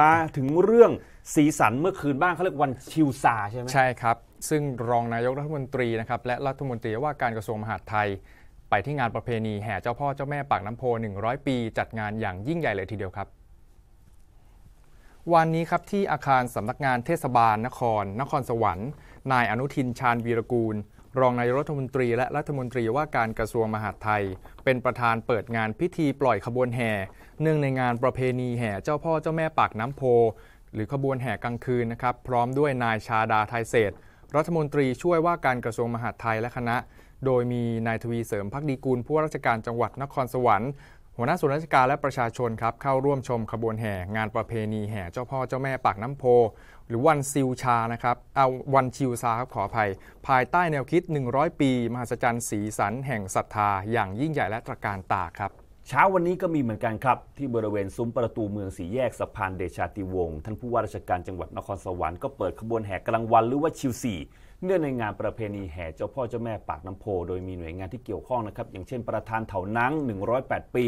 มาถึงเรื่องสีสันเมื่อคืนบ้างเขาเรียกวันชิวซาใช่ไหมใช่ครับ ซึ่งรองนายกรัฐมนตรีนะครับ และรัฐมนตรีว่าการกระทรวงมหาดไทย ไปที่งานประเพณีแห่เจ้าพ่อเจ้าแม่ปากน้ำโพ100 ปี จัดงานอย่างยิ่งใหญ่เลยทีเดียวครับ วันนี้ครับที่อาคารสำนักงานเทศบาลนคร นครสวรรค์นายอนุทินชาญวีรกูลรองนายรัฐมนตรีและรัฐมนตรีว่าการกระทรวงมหาดไทย เป็นประธานเปิดงานพิธีปล่อยขบวนแห่เนื่องในงานประเพณีแห่เจ้าพ่อเจ้าแม่ปากน้ำโพ หรือขบวนแห่กลางคืนนะครับพร้อมด้วยนายชาดาไทยเศษรัฐมนตรีช่วยว่าการกระทรวงมหาดไทยและคณะ โดยมีนายทวีเสริมพักดีกูล ผู้ว่าราชการจังหวัดนครสวรรค์หัวหน้าส่วนราชการและประชาชนครับ เข้าร่วมชมขบวนแห่งานประเพณีแห่เจ้าพ่อเจ้าแม่ปากน้ำโพหรือวันซิวชานะครับ เอาวันชิวซาครับขออภัย ภายใต้แนวคิด 100 ปี มหัศจรรย์สีสันแห่งศรัทธา อย่างยิ่งใหญ่และตระการตาครับ เช้าวันนี้ก็มีเหมือนกันครับที่บริเวณซุ้มประตูเมืองสีแยกสะพานเดชาติวงศ์ท่านผู้ว่าราชการจังหวัดนครสวรรค์ก็เปิดขบวนแห่กลางวันหรือว่าชิวสี่เนื่องในงานประเพณีแห่เจ้าพ่อเจ้าแม่ปากน้ำโพโดยมีหน่วยงานที่เกี่ยวข้องนะครับอย่างเช่นประธานเถานัง 108 ปี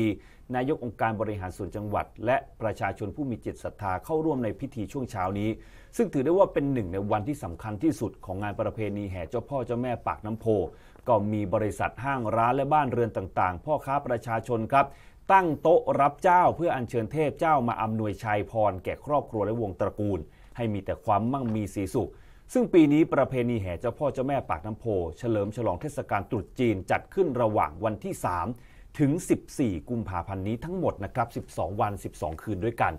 นายกองค์การบริหารส่วนจังหวัด และประชาชนผู้มีจิตศรัทธา เข้าร่วมในพิธีช่วงเช้านี้ ซึ่งถือได้ว่าเป็นหนึ่งในวันที่สำคัญที่สุดของงานประเพณีแห่ เจ้าพ่อเจ้าแม่ปากน้ำโพ ก็มีบริษัทห้างร้านและบ้านเรือนต่างๆ พ่อค้าประชาชนครับ ตั้งโต๊ะรับเจ้าเพื่ออัญเชิญเทพเจ้ามาอำนวยชัยพรแก่ครอบครัวและวงตระกูล ให้มีแต่ความมั่งมีสีสุขซึ่งปีนี้ประเพณีแห่เจ้าพ่อเจ้าแม่ปากน้ำโพ เฉลิมฉลองเทศกาลตรุษจีนจัดขึ้นระหว่างวันที่ 3 ถึง 14 กุมภาพันธ์นี้ทั้งหมดนะครับ 12 วัน 12 คืนด้วยกัน